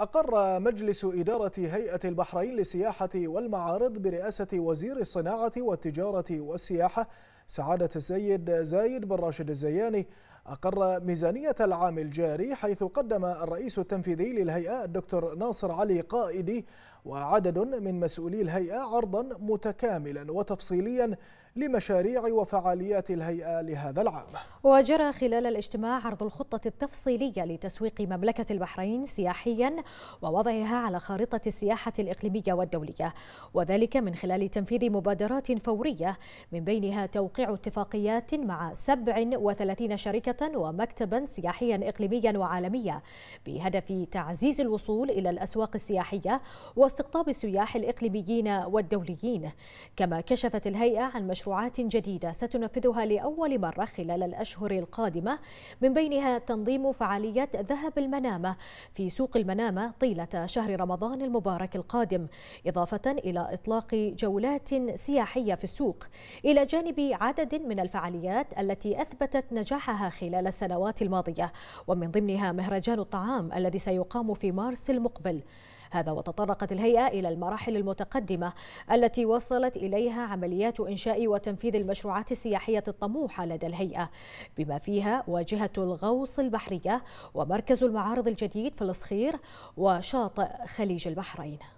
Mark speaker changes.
Speaker 1: أقر مجلس إدارة هيئة البحرين للسياحة والمعارض برئاسة وزير الصناعة والتجارة والسياحة سعادة السيد زايد بن راشد الزياني أقر ميزانية العام الجاري حيث قدم الرئيس التنفيذي للهيئة الدكتور ناصر علي قائدي وعدد من مسؤولي الهيئة عرضا متكاملا وتفصيليا لمشاريع وفعاليات الهيئة لهذا العام
Speaker 2: وجرى خلال الاجتماع عرض الخطة التفصيلية لتسويق مملكة البحرين سياحيا ووضعها على خارطة السياحة الإقليمية والدولية وذلك من خلال تنفيذ مبادرات فورية من بينها توقيع توقيع اتفاقيات مع 37 شركة ومكتبا سياحيا إقليميا وعالميا بهدف تعزيز الوصول إلى الأسواق السياحية واستقطاب السياح الإقليميين والدوليين كما كشفت الهيئة عن مشروعات جديدة ستنفذها لأول مرة خلال الأشهر القادمة من بينها تنظيم فعالية ذهب المنامة في سوق المنامة طيلة شهر رمضان المبارك القادم إضافة إلى إطلاق جولات سياحية في السوق إلى جانب عدد من الفعاليات التي أثبتت نجاحها خلال السنوات الماضية ومن ضمنها مهرجان الطعام الذي سيقام في مارس المقبل هذا وتطرقت الهيئة إلى المراحل المتقدمة التي وصلت إليها عمليات إنشاء وتنفيذ المشروعات السياحية الطموحة لدى الهيئة بما فيها واجهة الغوص البحرية ومركز المعارض الجديد في الصخير وشاطئ خليج البحرين